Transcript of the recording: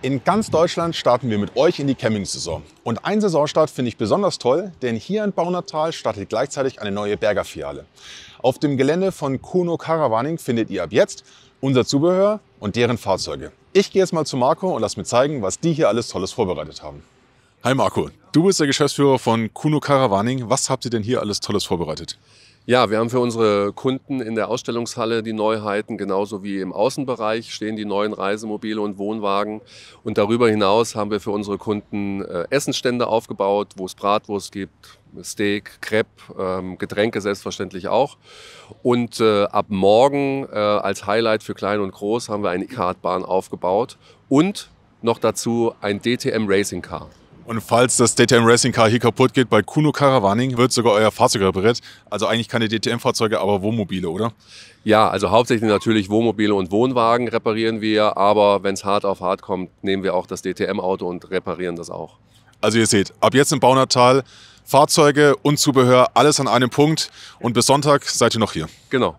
In ganz Deutschland starten wir mit euch in die Camping-Saison. Und einen Saisonstart finde ich besonders toll, denn hier in Baunatal startet gleichzeitig eine neue Bergerfiliale. Auf dem Gelände von Kuno Caravaning findet ihr ab jetzt unser Zubehör und deren Fahrzeuge. Ich gehe jetzt mal zu Marco und lass mir zeigen, was die hier alles Tolles vorbereitet haben. Hi Marco, du bist der Geschäftsführer von Kuno Caravaning. Was habt ihr denn hier alles Tolles vorbereitet? Ja, wir haben für unsere Kunden in der Ausstellungshalle die Neuheiten, genauso wie im Außenbereich stehen die neuen Reisemobile und Wohnwagen. Und darüber hinaus haben wir für unsere Kunden äh, Essenstände aufgebaut, wo es Bratwurst gibt, Steak, Crepe, ähm, Getränke selbstverständlich auch. Und äh, ab morgen äh, als Highlight für Klein und Groß haben wir eine e card aufgebaut und noch dazu ein DTM Racing Car. Und falls das DTM Racing Car hier kaputt geht, bei Kuno Caravaning wird sogar euer Fahrzeug repariert. Also eigentlich keine DTM-Fahrzeuge, aber Wohnmobile, oder? Ja, also hauptsächlich natürlich Wohnmobile und Wohnwagen reparieren wir, aber wenn es hart auf hart kommt, nehmen wir auch das DTM-Auto und reparieren das auch. Also ihr seht, ab jetzt im Baunatal Fahrzeuge und Zubehör, alles an einem Punkt. Und bis Sonntag seid ihr noch hier. Genau.